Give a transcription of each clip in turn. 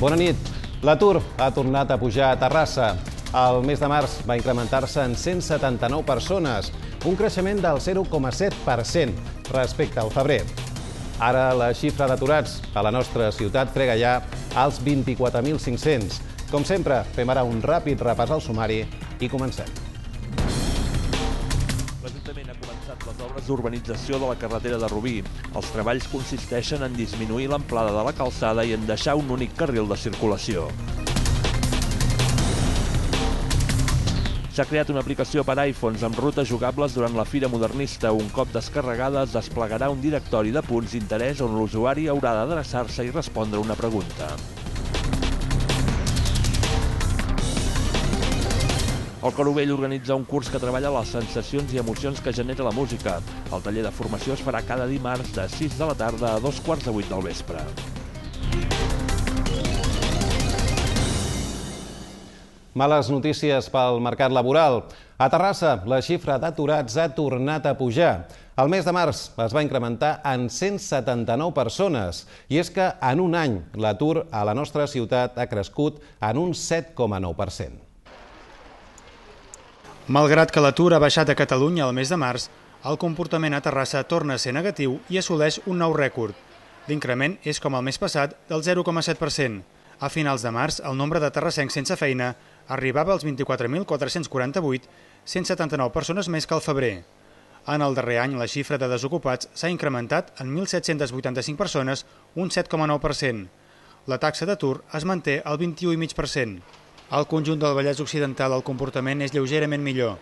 Bona nit. L'atur ha tornat a pujar a Terrassa. El mes de març va incrementar-se en 179 persones, un creixement del 0,7% respecte al febrer. Ara la xifra d'aturats a la nostra ciutat frega ja als 24.500. Com sempre, fem ara un ràpid repàs al sumari i comencem. obres d'urbanització de la carretera de Rubí. Els treballs consisteixen en disminuir l'amplada de la calçada i en deixar un únic carril de circulació. S'ha creat una aplicació per iPhones amb rutes jugables durant la Fira Modernista. Un cop descarregada es desplegarà un directori de punts d'interès on l'usuari haurà d'adreçar-se i respondre una pregunta. El Cor Vell organitza un curs que treballa les sensacions i emocions que genera la música. El taller de formació es farà cada dimarts de 6 de la tarda a dos quarts de 8 del vespre. Males notícies pel mercat laboral. A Terrassa, la xifra d'aturats ha tornat a pujar. El mes de març es va incrementar en 179 persones. I és que en un any l'atur a la nostra ciutat ha crescut en un 7,9%. Malgrat que l'atur ha baixat a Catalunya el mes de març, el comportament a Terrassa torna a ser negatiu i assoleix un nou rècord. L'increment és, com el mes passat, del 0,7%. A finals de març, el nombre de terrassencs sense feina arribava als 24.448, 179 persones més que al febrer. En el darrer any, la xifra de desocupats s'ha incrementat en 1.785 persones, un 7,9%. La taxa d'atur es manté al 21,5%. Al conjunt del Vallès Occidental el comportament és lleugerament millor.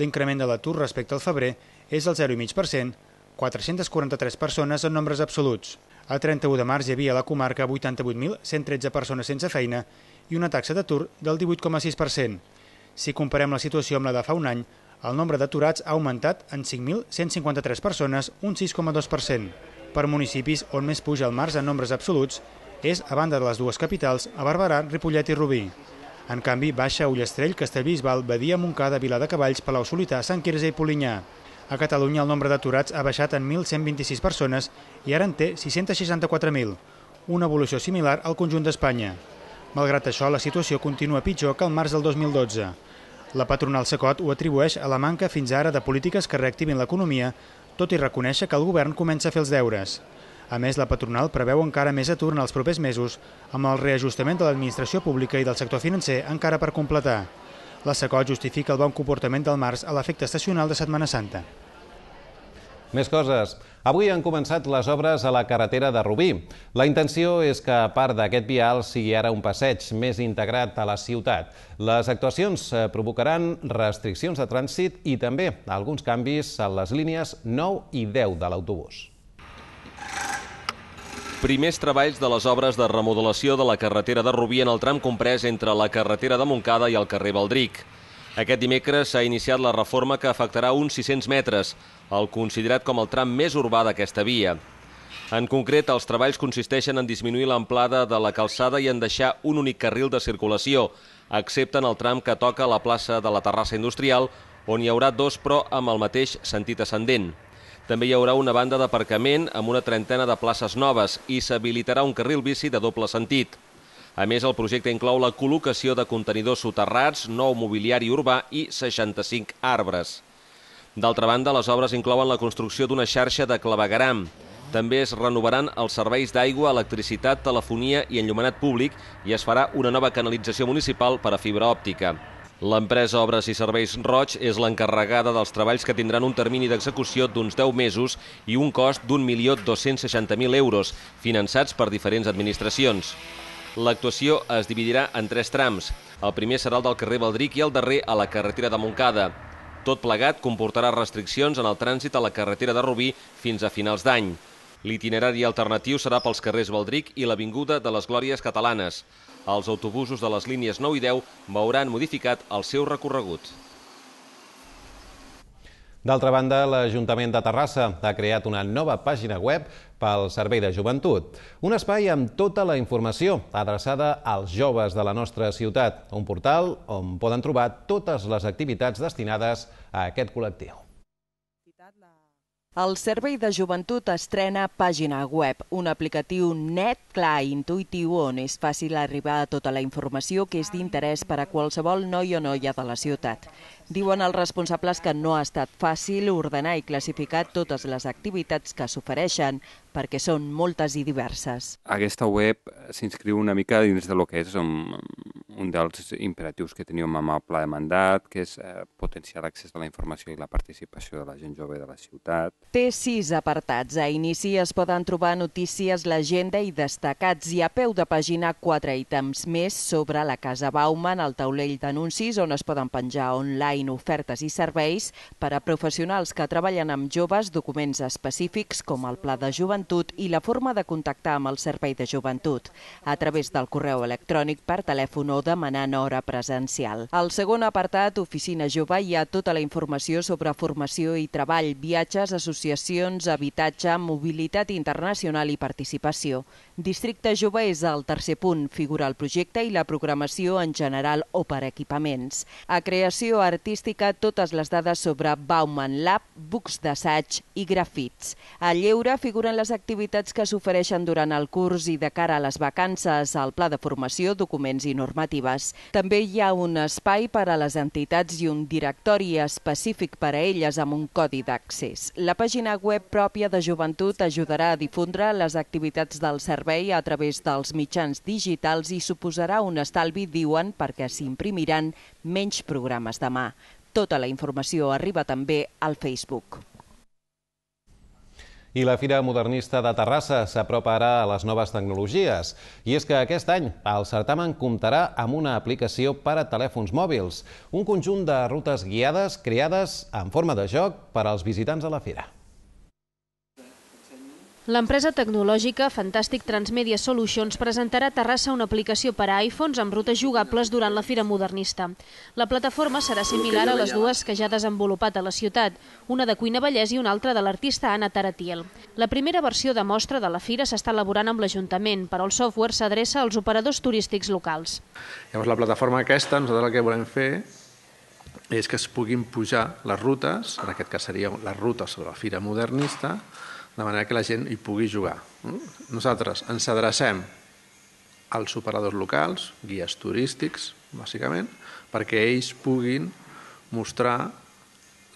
L'increment de l'atur respecte al febrer és el 0,5%, 443 persones en nombres absoluts. A 31 de març hi havia a la comarca 88.113 persones sense feina i una taxa d'atur del 18,6%. Si comparem la situació amb la de fa un any, el nombre d'aturats ha augmentat en 5.153 persones, un 6,2%. Per municipis on més puja el març en nombres absoluts és, a banda de les dues capitals, a Barberà, Ripollet i Rubí. En canvi, baixa Ullastrell, Castellbisbal, Badia, Montcada, Cavalls, Palau Solità, Sant Quirze i Polinyà. A Catalunya el nombre d'aturats ha baixat en 1.126 persones i ara en té 664.000, una evolució similar al conjunt d'Espanya. Malgrat això, la situació continua pitjor que el març del 2012. La patronal Sacot ho atribueix a la manca fins ara de polítiques que reactivin l'economia, tot i reconèixer que el govern comença a fer els deures. A més, la patronal preveu encara més atur en els propers mesos amb el reajustament de l'administració pública i del sector financer encara per completar. La SACO justifica el bon comportament del març a l'efecte estacional de Setmana Santa. Més coses. Avui han començat les obres a la carretera de Rubí. La intenció és que part d'aquest vial sigui ara un passeig més integrat a la ciutat. Les actuacions eh, provocaran restriccions de trànsit i també alguns canvis a les línies 9 i 10 de l'autobús primers treballs de les obres de remodelació de la carretera de Rubí en el tram comprès entre la carretera de Montcada i el carrer Valdric. Aquest dimecres s'ha iniciat la reforma que afectarà uns 600 metres, el considerat com el tram més urbà d'aquesta via. En concret, els treballs consisteixen en disminuir l'amplada de la calçada i en deixar un únic carril de circulació, excepte en el tram que toca la plaça de la Terrassa Industrial, on hi haurà dos però amb el mateix sentit ascendent. També hi haurà una banda d'aparcament amb una trentena de places noves i s'habilitarà un carril bici de doble sentit. A més, el projecte inclou la col·locació de contenidors soterrats, nou mobiliari urbà i 65 arbres. D'altra banda, les obres inclouen la construcció d'una xarxa de clavegaram. També es renovaran els serveis d'aigua, electricitat, telefonia i enllumenat públic i es farà una nova canalització municipal per a fibra òptica. L'empresa Obres i Serveis Roig és l'encarregada dels treballs que tindran un termini d'execució d'uns 10 mesos i un cost d'un milió 260.000 euros, finançats per diferents administracions. L'actuació es dividirà en tres trams. El primer serà el del carrer Valdric i el darrer a la carretera de Montcada. Tot plegat comportarà restriccions en el trànsit a la carretera de Rubí fins a finals d'any. L'itinerari alternatiu serà pels carrers Valdric i l'Avinguda de les Glòries Catalanes. Els autobusos de les línies 9 i 10 veuran modificat el seu recorregut. D'altra banda, l'Ajuntament de Terrassa ha creat una nova pàgina web pel Servei de Joventut. Un espai amb tota la informació adreçada als joves de la nostra ciutat. Un portal on poden trobar totes les activitats destinades a aquest col·lectiu. El Servei de Joventut estrena Pàgina Web, un aplicatiu net, clar i intuïtiu on és fàcil arribar a tota la informació que és d'interès per a qualsevol noi o noia de la ciutat. Diuen els responsables que no ha estat fàcil ordenar i classificar totes les activitats que s'ofereixen, perquè són moltes i diverses. Aquesta web s'inscriu una mica dins de lo que és un, um, un dels imperatius que teníem amb el pla de mandat, que és eh, potenciar l'accés a la informació i la participació de la gent jove de la ciutat. Té sis apartats. A inici es poden trobar notícies, l'agenda i destacats, i a peu de pàgina quatre ítems més sobre la Casa Bauman, el taulell d'anuncis, on es poden penjar online ofertes i serveis per a professionals que treballen amb joves, documents específics com el Pla de Joventut joventut i la forma de contactar amb el servei de joventut, a través del correu electrònic per telèfon o demanant hora presencial. Al segon apartat, Oficina Jove, hi ha tota la informació sobre formació i treball, viatges, associacions, habitatge, mobilitat internacional i participació. Districte Jove és el tercer punt, figura el projecte i la programació en general o per equipaments. A creació artística, totes les dades sobre Bauman Lab, books d'assaig i grafits. A lleure figuren les les activitats que s'ofereixen durant el curs i de cara a les vacances, al pla de formació, documents i normatives. També hi ha un espai per a les entitats i un directori específic per a elles amb un codi d'accés. La pàgina web pròpia de Joventut ajudarà a difondre les activitats del servei a través dels mitjans digitals i suposarà un estalvi, diuen, perquè s'imprimiran menys programes de mà. Tota la informació arriba també al Facebook. I la Fira Modernista de Terrassa s'apropa ara a les noves tecnologies. I és que aquest any el certamen comptarà amb una aplicació per a telèfons mòbils, un conjunt de rutes guiades creades en forma de joc per als visitants de la fira. L'empresa tecnològica Fantastic Transmedia Solutions presentarà a Terrassa una aplicació per a iPhones amb rutes jugables durant la Fira Modernista. La plataforma serà similar a les dues que ja ha desenvolupat a la ciutat, una de Cuina Vallès i una altra de l'artista Anna Taratiel. La primera versió de mostra de la Fira s'està elaborant amb l'Ajuntament, però el software s'adreça als operadors turístics locals. Llavors, la plataforma aquesta, nosaltres el que volem fer és que es puguin pujar les rutes, en aquest cas seria les rutes sobre la Fira Modernista, de manera que la gent hi pugui jugar. Mm? Nosaltres ens adrecem als operadors locals, guies turístics, bàsicament, perquè ells puguin mostrar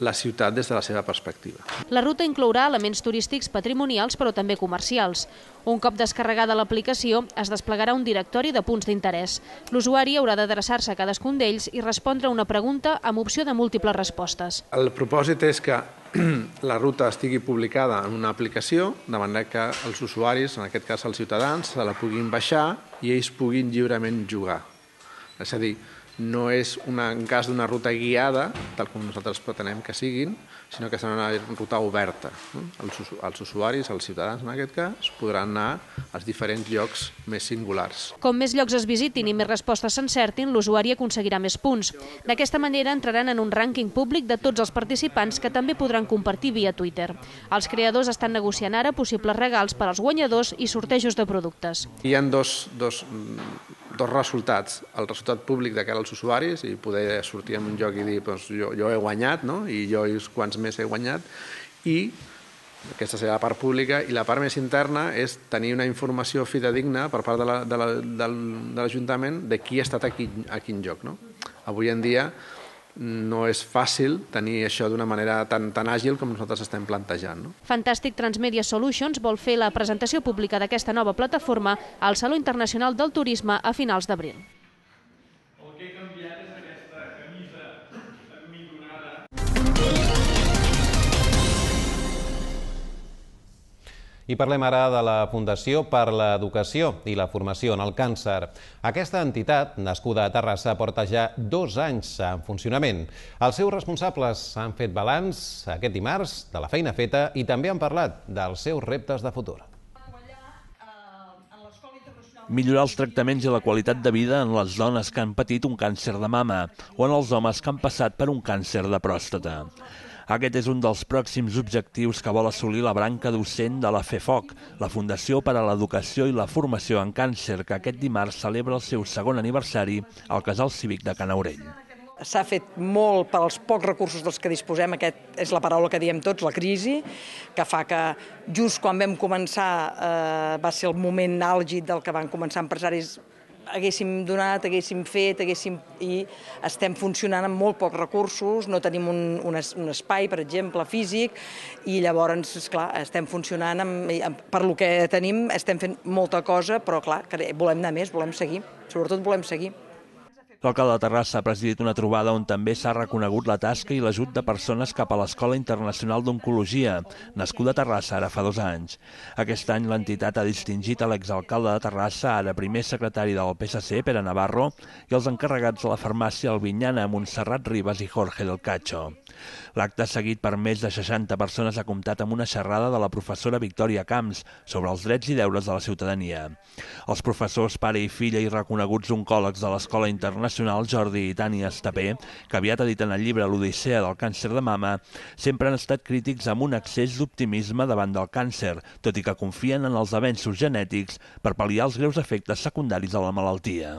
la ciutat des de la seva perspectiva. La ruta inclourà elements turístics patrimonials però també comercials. Un cop descarregada l'aplicació, es desplegarà un directori de punts d'interès. L'usuari haurà d'adreçar-se a cadascun d'ells i respondre una pregunta amb opció de múltiples respostes. El propòsit és que la ruta estigui publicada en una aplicació, de manera que els usuaris, en aquest cas els ciutadans, se la puguin baixar i ells puguin lliurement jugar. És a dir, no és una, en cas d'una ruta guiada, tal com nosaltres pretenem que siguin, sinó que serà una ruta oberta. Els, els usuaris, els ciutadans en aquest cas, podran anar als diferents llocs més singulars. Com més llocs es visitin i més respostes s'encertin, l'usuari aconseguirà més punts. D'aquesta manera entraran en un rànquing públic de tots els participants que també podran compartir via Twitter. Els creadors estan negociant ara possibles regals per als guanyadors i sortejos de productes. Hi han dos, dos dos resultats. El resultat públic de cara als usuaris i poder sortir en un joc i dir doncs, jo, jo he guanyat no? i jo és quants més he guanyat i aquesta serà la part pública i la part més interna és tenir una informació fidedigna per part de l'Ajuntament la, de, la, de, de qui ha estat a quin, a quin joc. No? Avui en dia no és fàcil tenir això d'una manera tan, tan àgil com nosaltres estem plantejant. No? Fantàstic Transmedia Solutions vol fer la presentació pública d'aquesta nova plataforma al Saló Internacional del Turisme a finals d'abril. I parlem ara de la Fundació per l'Educació i la Formació en el Càncer. Aquesta entitat, nascuda a Terrassa, porta ja dos anys en funcionament. Els seus responsables han fet balanç aquest dimarts de la feina feta i també han parlat dels seus reptes de futur. Millorar els tractaments i la qualitat de vida en les dones que han patit un càncer de mama o en els homes que han passat per un càncer de pròstata. Aquest és un dels pròxims objectius que vol assolir la branca docent de la FEFOC, la Fundació per a l'Educació i la Formació en Càncer, que aquest dimarts celebra el seu segon aniversari al Casal Cívic de Canaurell. S'ha fet molt pels pocs recursos dels que disposem, aquest és la paraula que diem tots, la crisi, que fa que just quan vam començar eh, va ser el moment àlgid del que van començar empresaris haguéssim donat, haguéssim fet, haguéssim... i estem funcionant amb molt pocs recursos, no tenim un, un, un espai, per exemple, físic, i llavors, clar, estem funcionant amb, amb, per lo que tenim, estem fent molta cosa, però clar, volem anar més, volem seguir, sobretot volem seguir. L'alcalde de Terrassa ha presidit una trobada on també s'ha reconegut la tasca i l'ajut de persones cap a l'Escola Internacional d'Oncologia, nascuda a Terrassa ara fa dos anys. Aquest any l'entitat ha distingit a l'exalcalde de Terrassa, ara primer secretari del PSC, Pere Navarro, i els encarregats de la farmàcia Albinyana, Montserrat Ribas i Jorge del Cacho. L'acte seguit per més de 60 persones ha comptat amb una xerrada de la professora Victòria Camps sobre els drets i deures de la ciutadania. Els professors, pare i filla i reconeguts oncòlegs de l'Escola Internacional internacional Jordi i Tani Estapé, que aviat en el llibre L'Odissea del càncer de mama, sempre han estat crítics amb un excés d'optimisme davant del càncer, tot i que confien en els avenços genètics per pal·liar els greus efectes secundaris de la malaltia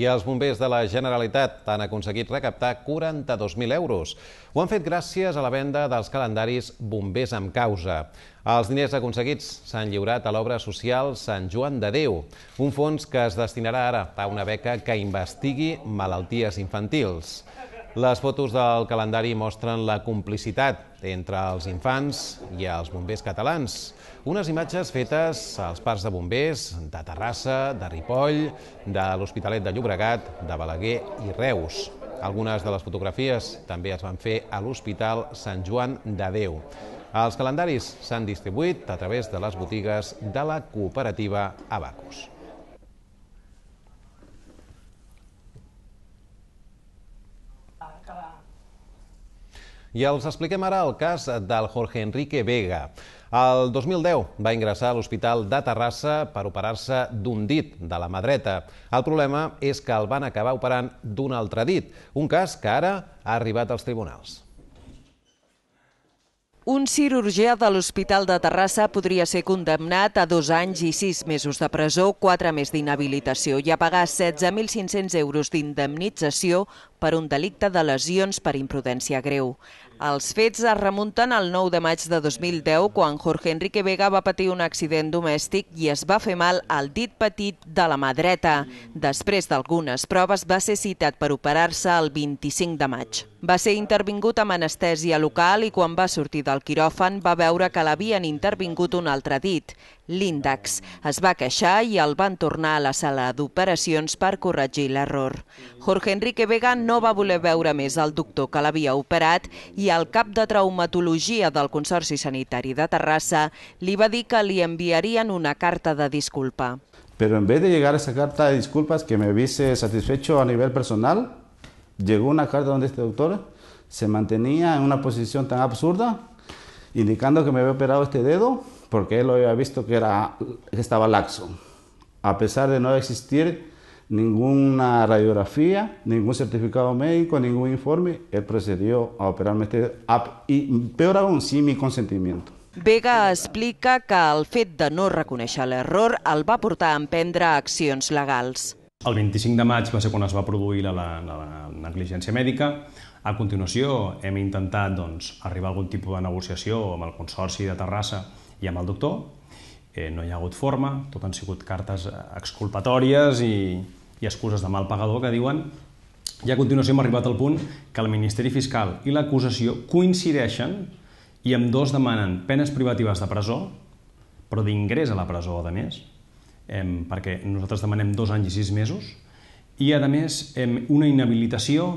i els bombers de la Generalitat han aconseguit recaptar 42.000 euros. Ho han fet gràcies a la venda dels calendaris Bombers amb causa. Els diners aconseguits s'han lliurat a l'obra social Sant Joan de Déu, un fons que es destinarà ara a una beca que investigui malalties infantils. Les fotos del calendari mostren la complicitat entre els infants i els bombers catalans. Unes imatges fetes als parcs de bombers de Terrassa, de Ripoll, de l'Hospitalet de Llobregat, de Balaguer i Reus. Algunes de les fotografies també es van fer a l'Hospital Sant Joan de Déu. Els calendaris s'han distribuït a través de les botigues de la cooperativa Abacus. I els expliquem ara el cas del Jorge Enrique Vega. El 2010 va ingressar a l'Hospital de Terrassa per operar-se d'un dit de la mà dreta. El problema és que el van acabar operant d'un altre dit, un cas que ara ha arribat als tribunals. Un cirurgià de l'Hospital de Terrassa podria ser condemnat a dos anys i sis mesos de presó, quatre més d'inhabilitació i a pagar 16.500 euros d'indemnització per un delicte de lesions per imprudència greu. Els fets es remunten al 9 de maig de 2010, quan Jorge Enrique Vega va patir un accident domèstic i es va fer mal al dit petit de la mà dreta. Després d'algunes proves va ser citat per operar-se el 25 de maig. Va ser intervingut amb anestèsia local i quan va sortir del quiròfan va veure que l'havien intervingut un altre dit l'índex. Es va queixar i el van tornar a la sala d'operacions per corregir l'error. Jorge Enrique Vega no va voler veure més el doctor que l'havia operat i el cap de traumatologia del Consorci Sanitari de Terrassa li va dir que li enviarien una carta de disculpa. Pero en vez de llegar a esa carta de disculpas que me hubiese satisfecho a nivel personal, llegó una carta donde este doctor se mantenía en una posición tan absurda, indicando que me había operado este dedo porque él había visto que, era, que estaba laxo. A pesar de no existir ninguna radiografía, ningún certificado médico, ningún informe, él procedió a operarme este app i peor aún sin mi consentimiento. Vega explica que el fet de no reconèixer l'error el va portar a emprendre accions legals. El 25 de maig va ser quan es va produir la, la, la negligència mèdica. A continuació hem intentat doncs, arribar a algun tipus de negociació amb el Consorci de Terrassa i amb el doctor. Eh, no hi ha hagut forma, tot han sigut cartes eh, exculpatòries i, i excuses de mal pagador que diuen i a continuació hem arribat al punt que el Ministeri Fiscal i l'acusació coincideixen i amb dos demanen penes privatives de presó, però d'ingrés a la presó, a més, em, perquè nosaltres demanem dos anys i sis mesos, i, a més, em, una inhabilitació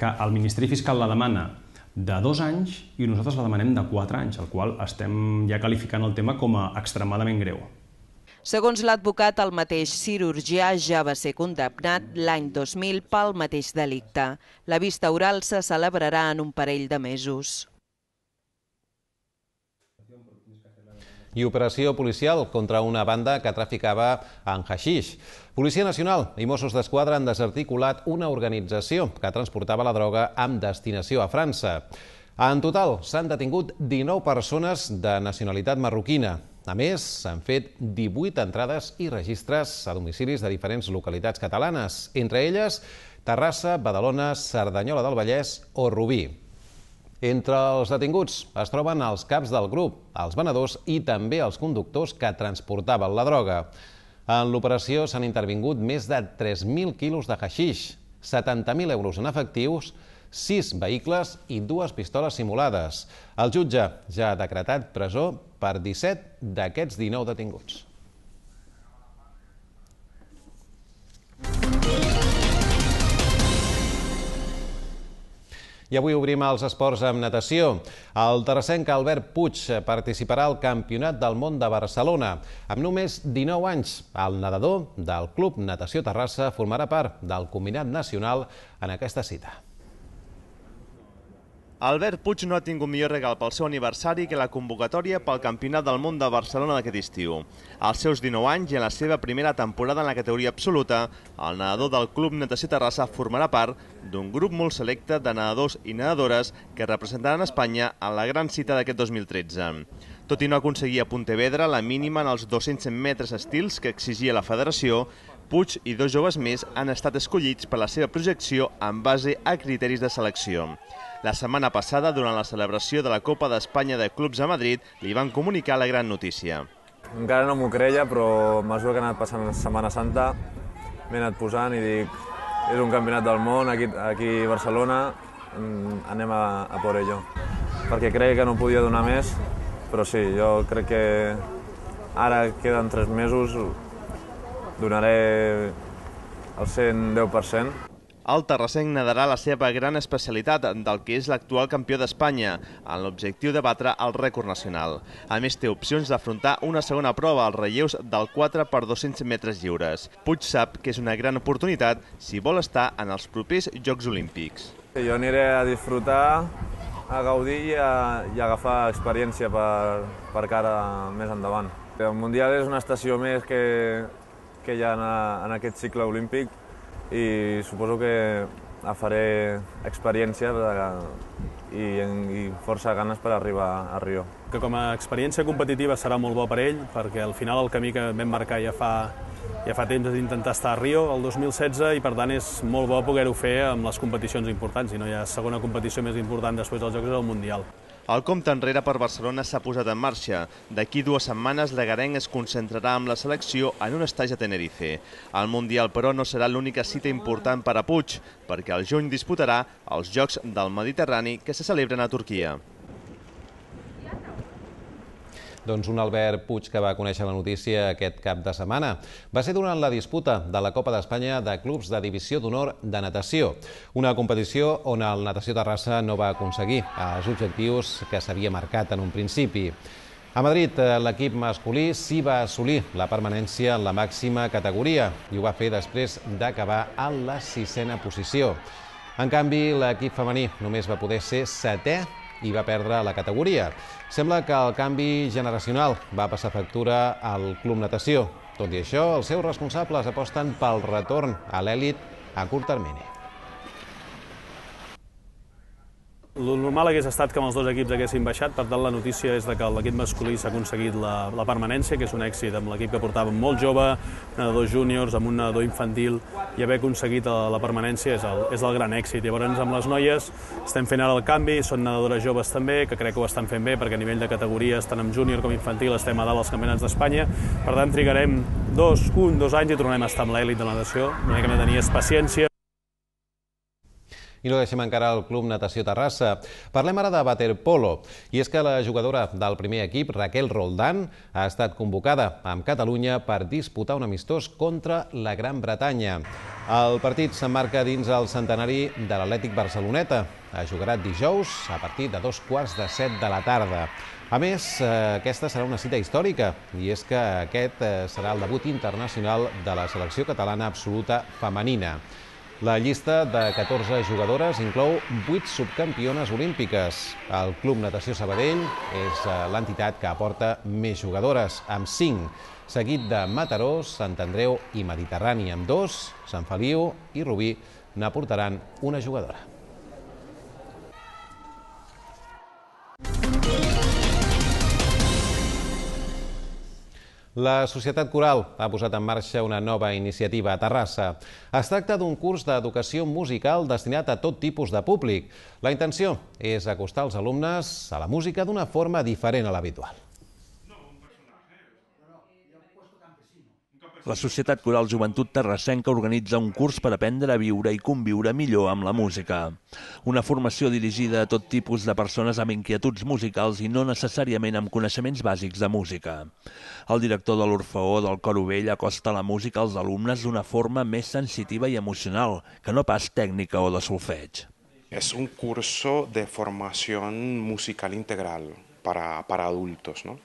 que el Ministeri Fiscal la demana de dos anys i nosaltres la demanem de quatre anys, el qual estem ja qualificant el tema com a extremadament greu. Segons l'advocat, el mateix cirurgià ja va ser condemnat l'any 2000 pel mateix delicte. La vista oral se celebrarà en un parell de mesos. i operació policial contra una banda que traficava en haixix. Policia Nacional i Mossos d'Esquadra han desarticulat una organització que transportava la droga amb destinació a França. En total, s'han detingut 19 persones de nacionalitat marroquina. A més, s'han fet 18 entrades i registres a domicilis de diferents localitats catalanes, entre elles Terrassa, Badalona, Cerdanyola del Vallès o Rubí. Entre els detinguts es troben els caps del grup, els venedors i també els conductors que transportaven la droga. En l'operació s'han intervingut més de 3.000 quilos de haixix, 70.000 euros en efectius, 6 vehicles i dues pistoles simulades. El jutge ja ha decretat presó per 17 d'aquests 19 detinguts. I avui obrim els esports amb natació. El terrasenc Albert Puig participarà al Campionat del Món de Barcelona. Amb només 19 anys, el nedador del Club Natació Terrassa formarà part del Combinat Nacional en aquesta cita. Albert Puig no ha tingut millor regal pel seu aniversari que la convocatòria pel Campionat del Món de Barcelona d'aquest estiu. Als seus 19 anys i en la seva primera temporada en la categoria absoluta, el nedador del Club Natació Terrassa formarà part d'un grup molt selecte de nedadors i nedadores que representaran Espanya a la gran cita d'aquest 2013. Tot i no aconseguir a Pontevedra la mínima en els 200 metres estils que exigia la federació, Puig i dos joves més han estat escollits per la seva projecció en base a criteris de selecció. La setmana passada, durant la celebració de la Copa d'Espanya de Clubs a Madrid, li van comunicar la gran notícia. Encara no m'ho creia, però a mesura que ha anat passant la Setmana Santa m'he anat posant i dic és un campionat del món aquí, aquí a Barcelona, mm, anem a, a por ello. Perquè creia que no podia donar més, però sí, jo crec que ara queden tres mesos, donaré el 110% el terrassenc nedarà la seva gran especialitat del que és l'actual campió d'Espanya, amb l'objectiu de batre el rècord nacional. A més, té opcions d'afrontar una segona prova als relleus del 4 per 200 metres lliures. Puig sap que és una gran oportunitat si vol estar en els propers Jocs Olímpics. Jo aniré a disfrutar, a gaudir i a, i a agafar experiència per, per cara més endavant. El Mundial és una estació més que, que hi ha en, en aquest cicle olímpic i suposo que faré experiència i, i força ganes per arribar a Rio. Que com a experiència competitiva serà molt bo per ell, perquè al final el camí que vam marcar ja fa, ja fa temps d'intentar estar a Rio el 2016 i per tant és molt bo poder-ho fer amb les competicions importants, i no hi ha segona competició més important després dels Jocs del Mundial. El compte enrere per Barcelona s'ha posat en marxa. D'aquí dues setmanes, l'Agarenc es concentrarà amb la selecció en un estatge a Tenerife. El Mundial, però, no serà l'única cita important per a Puig, perquè al juny disputarà els Jocs del Mediterrani que se celebren a Turquia. Doncs un Albert Puig que va conèixer la notícia aquest cap de setmana. Va ser durant la disputa de la Copa d'Espanya de clubs de divisió d'honor de natació, una competició on el Natació Terrassa no va aconseguir els objectius que s'havia marcat en un principi. A Madrid, eh, l'equip masculí sí va assolir la permanència en la màxima categoria i ho va fer després d'acabar a la sisena posició. En canvi, l'equip femení només va poder ser setè i va perdre la categoria. Sembla que el canvi generacional va passar factura al Club Natació. Tot i això, els seus responsables aposten pel retorn a l'èlit a curt termini. El normal hagués estat que amb els dos equips haguessin baixat, per tant la notícia és que l'equip masculí s'ha aconseguit la, la permanència, que és un èxit amb l'equip que portava molt jove, nedador júniors, amb un nedador infantil, i haver aconseguit la permanència és el, és el gran èxit. Llavors amb les noies estem fent ara el canvi, són nedadores joves també, que crec que ho estan fent bé, perquè a nivell de categories, tant amb júnior com infantil, estem a dalt als campionats d'Espanya, per tant trigarem dos, un, dos anys i tornarem a estar amb l'èlit de la natació, una que hem de tenir paciència, i no deixem encara el Club Natació Terrassa. Parlem ara de Waterpolo. I és que la jugadora del primer equip, Raquel Roldán, ha estat convocada amb Catalunya per disputar un amistós contra la Gran Bretanya. El partit s'emmarca dins el centenari de l'Atlètic Barceloneta. Es jugarà dijous a partir de dos quarts de set de la tarda. A més, eh, aquesta serà una cita històrica, i és que aquest eh, serà el debut internacional de la selecció catalana absoluta femenina. La llista de 14 jugadores inclou 8 subcampiones olímpiques. El Club Natació Sabadell és eh, l'entitat que aporta més jugadores, amb 5, seguit de Mataró, Sant Andreu i Mediterrani, amb 2, Sant Feliu i Rubí n'aportaran una jugadora. La Societat Coral ha posat en marxa una nova iniciativa a Terrassa. Es tracta d'un curs d'educació musical destinat a tot tipus de públic. La intenció és acostar els alumnes a la música d'una forma diferent a l'habitual. la Societat Coral Joventut Terrassenca organitza un curs per aprendre a viure i conviure millor amb la música. Una formació dirigida a tot tipus de persones amb inquietuds musicals i no necessàriament amb coneixements bàsics de música. El director de l'Orfeó del Cor Ovell acosta la música als alumnes d'una forma més sensitiva i emocional, que no pas tècnica o de solfeig. Es un curso de formación musical integral para, para adultos, ¿no?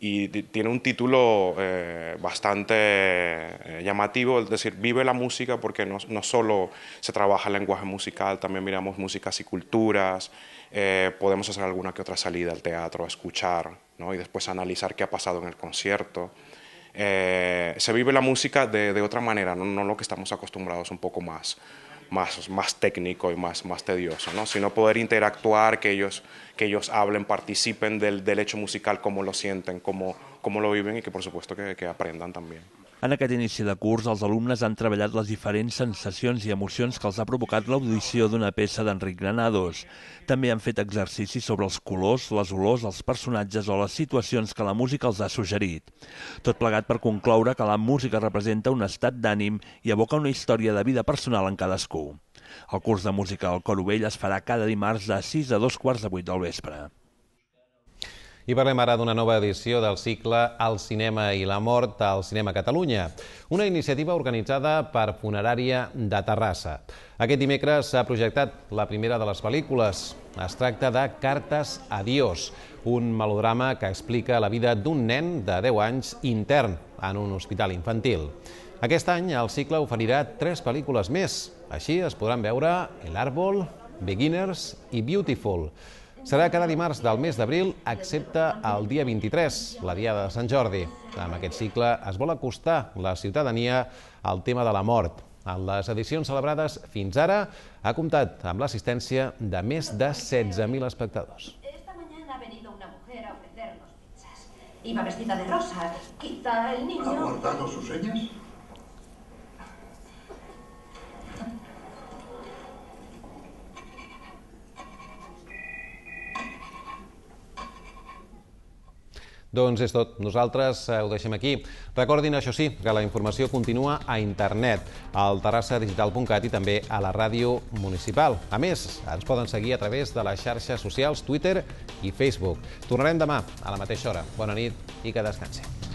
y tiene un título eh, bastante eh, llamativo, es decir, vive la música porque no, solo se trabaja el lenguaje musical, también miramos músicas y culturas, eh, podemos hacer alguna que otra salida al teatro, escuchar y después analizar qué ha pasado en el concierto. se vive la música de, otra manera, no lo que estamos acostumbrados un poco más más, más técnico y más, más tedioso, ¿no? sino poder interactuar, que ellos, que ellos hablen, participen del, del hecho musical, cómo lo sienten, cómo, lo viven y que por supuesto que aprendan también. En aquest inici de curs, els alumnes han treballat les diferents sensacions i emocions que els ha provocat l'audició d'una peça d'Enric Granados. També han fet exercicis sobre els colors, les olors, els personatges o les situacions que la música els ha suggerit. Tot plegat per concloure que la música representa un estat d'ànim i evoca una història de vida personal en cadascú. El curs de música al Cor Ovell es farà cada dimarts de 6 a 2 quarts de 8 del vespre. I parlem ara d'una nova edició del cicle El cinema i la mort al Cinema Catalunya, una iniciativa organitzada per Funerària de Terrassa. Aquest dimecres s'ha projectat la primera de les pel·lícules. Es tracta de Cartes a Dios, un melodrama que explica la vida d'un nen de 10 anys intern en un hospital infantil. Aquest any el cicle oferirà tres pel·lícules més. Així es podran veure El Árbol, Beginners i Beautiful. Serà cada dimarts del mes d'abril, excepte el dia 23, la Diada de Sant Jordi. Amb aquest cicle es vol acostar la ciutadania al tema de la mort. En les edicions celebrades fins ara ha comptat amb l'assistència de més de 16.000 espectadors. Esta mañana ha venido una mujer a ofrecernos Iba vestida de rosa. Quita el niño. ¿Ha guardado sus señas? Doncs és tot. Nosaltres eh, ho deixem aquí. Recordin, això sí, que la informació continua a internet, al terrassadigital.cat i també a la ràdio municipal. A més, ens poden seguir a través de les xarxes socials, Twitter i Facebook. Tornarem demà a la mateixa hora. Bona nit i que descansi.